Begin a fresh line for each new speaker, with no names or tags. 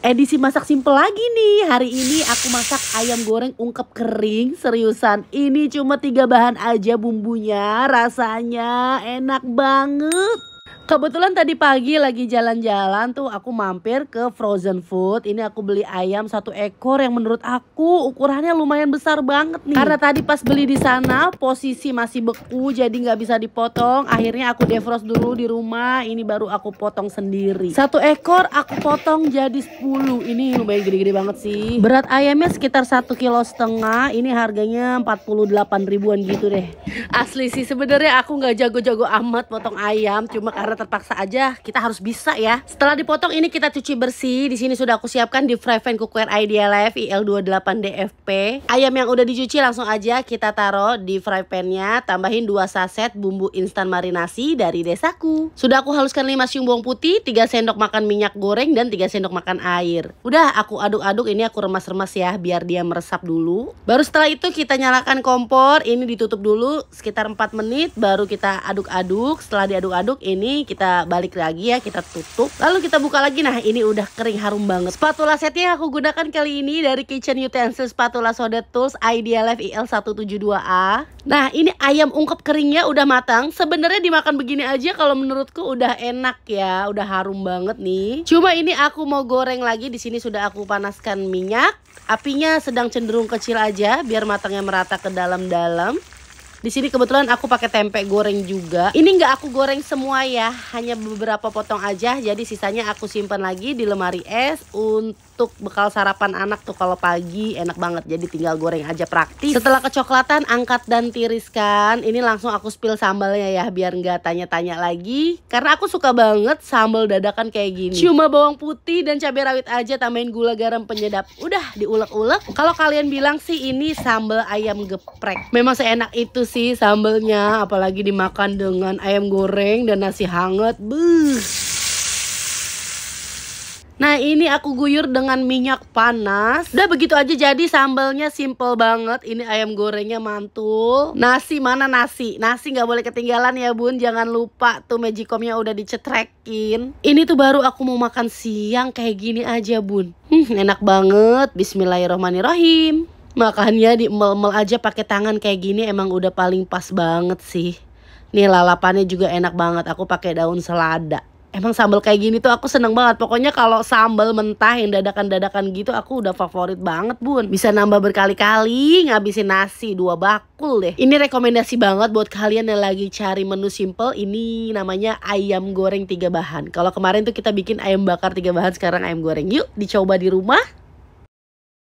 edisi masak simple lagi nih Hari ini aku masak ayam goreng ungkep kering Seriusan ini cuma tiga bahan aja bumbunya Rasanya enak banget Kebetulan tadi pagi lagi jalan-jalan tuh aku mampir ke frozen food. Ini aku beli ayam satu ekor yang menurut aku ukurannya lumayan besar banget nih. Karena tadi pas beli di sana posisi masih beku jadi nggak bisa dipotong. Akhirnya aku defrost dulu di rumah. Ini baru aku potong sendiri. Satu ekor aku potong jadi 10. Ini lumayan gede-gede banget sih. Berat ayamnya sekitar satu kilo setengah. Ini harganya 48 ribuan gitu deh. Asli sih sebenarnya aku nggak jago-jago amat potong ayam. Cuma karena terpaksa aja kita harus bisa ya setelah dipotong ini kita cuci bersih di sini sudah aku siapkan di fry pan cookware idea life il28dfp ayam yang udah dicuci langsung aja kita taruh di fry pannya tambahin dua saset bumbu instan marinasi dari desaku sudah aku haluskan 5 siung bawang putih 3 sendok makan minyak goreng dan 3 sendok makan air udah aku aduk-aduk ini aku remas-remas ya biar dia meresap dulu baru setelah itu kita nyalakan kompor ini ditutup dulu sekitar 4 menit baru kita aduk-aduk setelah diaduk-aduk ini kita balik lagi ya, kita tutup. Lalu kita buka lagi. Nah, ini udah kering harum banget. Spatula setnya aku gunakan kali ini dari Kitchen Utensil Spatula Soda Tools IDLF IL172A. Nah, ini ayam ungkep keringnya udah matang. Sebenarnya dimakan begini aja kalau menurutku udah enak ya, udah harum banget nih. Cuma ini aku mau goreng lagi. Di sini sudah aku panaskan minyak. Apinya sedang cenderung kecil aja biar matangnya merata ke dalam-dalam. Di sini kebetulan aku pakai tempe goreng juga. Ini nggak aku goreng semua ya, hanya beberapa potong aja. Jadi sisanya aku simpan lagi di lemari es untuk bekal sarapan anak tuh kalau pagi enak banget. Jadi tinggal goreng aja praktis. Setelah kecoklatan angkat dan tiriskan. Ini langsung aku spill sambalnya ya biar nggak tanya-tanya lagi. Karena aku suka banget sambal dadakan kayak gini. Cuma bawang putih dan cabai rawit aja tambahin gula garam penyedap. Udah diulek-ulek. Kalau kalian bilang sih ini sambal ayam geprek. Memang seenak itu sih sambelnya apalagi dimakan dengan ayam goreng dan nasi hangat. Buh. Nah ini aku guyur dengan minyak panas Udah begitu aja jadi sambalnya simple banget Ini ayam gorengnya mantul Nasi mana nasi? Nasi gak boleh ketinggalan ya bun Jangan lupa tuh magicomnya udah dicetrekin Ini tuh baru aku mau makan siang kayak gini aja bun hmm, Enak banget Bismillahirrohmanirrohim Makannya di mel-mel aja pakai tangan kayak gini emang udah paling pas banget sih. Nih lalapannya juga enak banget. Aku pakai daun selada. Emang sambal kayak gini tuh aku seneng banget. Pokoknya kalau sambal mentah yang dadakan-dadakan gitu aku udah favorit banget bun. Bisa nambah berkali-kali ngabisin nasi dua bakul deh. Ini rekomendasi banget buat kalian yang lagi cari menu simple. Ini namanya ayam goreng tiga bahan. Kalau kemarin tuh kita bikin ayam bakar tiga bahan, sekarang ayam goreng. Yuk dicoba di rumah.